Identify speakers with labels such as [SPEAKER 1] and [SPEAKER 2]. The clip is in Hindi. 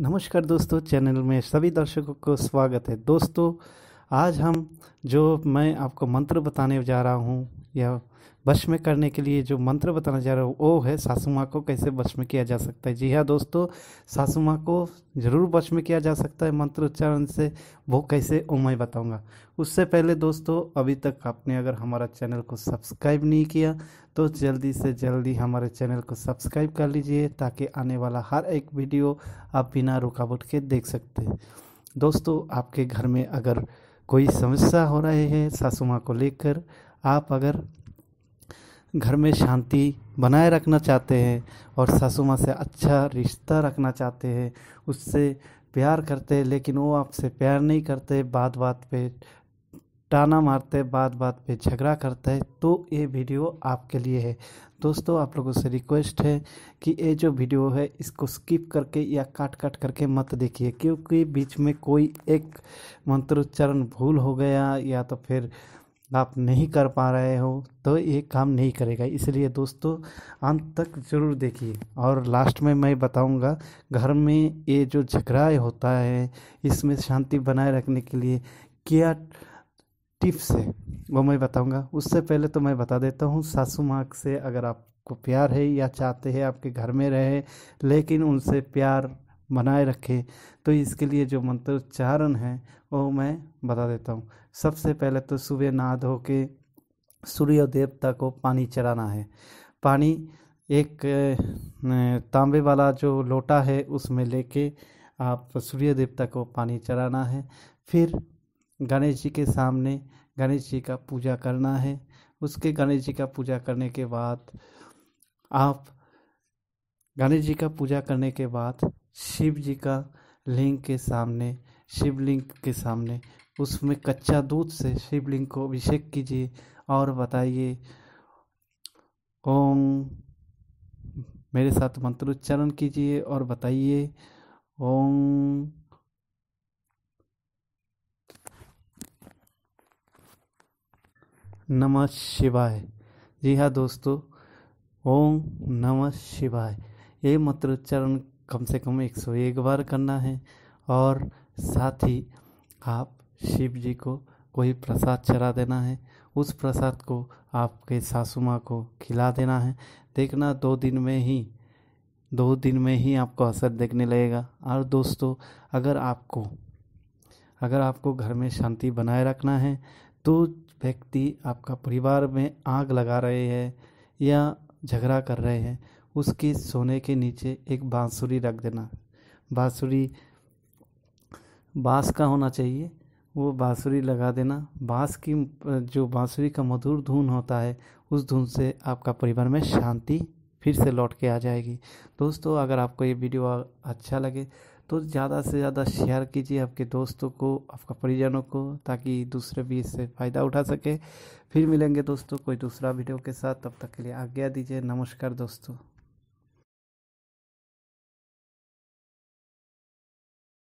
[SPEAKER 1] नमस्कार दोस्तों चैनल में सभी दर्शकों को स्वागत है दोस्तों आज हम जो मैं आपको मंत्र बताने जा रहा हूँ या वश में करने के लिए जो मंत्र बताना चाह रहा हूँ वो है सासू माँ को कैसे वश में किया जा सकता है जी हाँ दोस्तों सासू माँ को ज़रूर वश में किया जा सकता है मंत्र उच्चारण से वो कैसे वो मैं बताऊँगा उससे पहले दोस्तों अभी तक आपने अगर हमारा चैनल को सब्सक्राइब नहीं किया तो जल्दी से जल्दी हमारे चैनल को सब्सक्राइब कर लीजिए ताकि आने वाला हर एक वीडियो आप बिना रुकावट के देख सकते हैं दोस्तों आपके घर में अगर कोई समस्या हो रही है सासू माँ को लेकर आप अगर घर में शांति बनाए रखना चाहते हैं और सासू माँ से अच्छा रिश्ता रखना चाहते हैं उससे प्यार करते हैं लेकिन वो आपसे प्यार नहीं करते बात बात पे टाना मारते बात बात पे झगड़ा करता है तो ये वीडियो आपके लिए है दोस्तों आप लोगों से रिक्वेस्ट है कि ये जो वीडियो है इसको स्किप करके या काट काट करके मत देखिए क्योंकि बीच में कोई एक मंत्रोच्चारण भूल हो गया या तो फिर आप नहीं कर पा रहे हो तो ये काम नहीं करेगा इसलिए दोस्तों अंत तक ज़रूर देखिए और लास्ट में मैं बताऊंगा घर में ये जो झगड़ा होता है इसमें शांति बनाए रखने के लिए क्या टिप्स है वो मैं बताऊंगा उससे पहले तो मैं बता देता हूँ सासू माँ से अगर आपको प्यार है या चाहते हैं आपके घर में रहे लेकिन उनसे प्यार बनाए रखे तो इसके लिए जो मंत्रोच्चारण है वो मैं बता देता हूँ सबसे पहले तो सुबह नहा धो के सूर्य देवता को पानी चढ़ाना है पानी एक तांबे वाला जो लोटा है उसमें लेके आप सूर्य देवता को पानी चढ़ाना है फिर गणेश जी के सामने गणेश जी का पूजा करना है उसके गणेश जी का पूजा करने के बाद आप गणेश जी का पूजा करने के बाद शिव जी का लिंग के सामने शिवलिंग के सामने उसमें कच्चा दूध से शिवलिंग को अभिषेक कीजिए और बताइए ओम मेरे साथ मंत्र उच्चारण कीजिए और बताइए ओम नमः शिवाय जी हाँ दोस्तों ओम नमः शिवाय ये मंत्र उच्चारण कम से कम एक सौ एक बार करना है और साथ ही आप शिव जी को कोई प्रसाद चढ़ा देना है उस प्रसाद को आपके सासू माँ को खिला देना है देखना दो दिन में ही दो दिन में ही आपको असर देखने लगेगा और दोस्तों अगर आपको अगर आपको घर में शांति बनाए रखना है तो व्यक्ति आपका परिवार में आग लगा रहे हैं या झगड़ा कर रहे हैं उसके सोने के नीचे एक बाँसुरी रख देना बाँसुरी बाँस का होना चाहिए वो बाँसुरी लगा देना बाँस की जो बाँसुरी का मधुर धुन होता है उस धुन से आपका परिवार में शांति फिर से लौट के आ जाएगी दोस्तों अगर आपको ये वीडियो अच्छा लगे तो ज़्यादा से ज़्यादा शेयर कीजिए आपके दोस्तों को आपका परिजनों को ताकि दूसरे भी इससे फ़ायदा उठा सके फिर मिलेंगे दोस्तों कोई दूसरा वीडियो के साथ तब तक के लिए आज्ञा दीजिए नमस्कार दोस्तों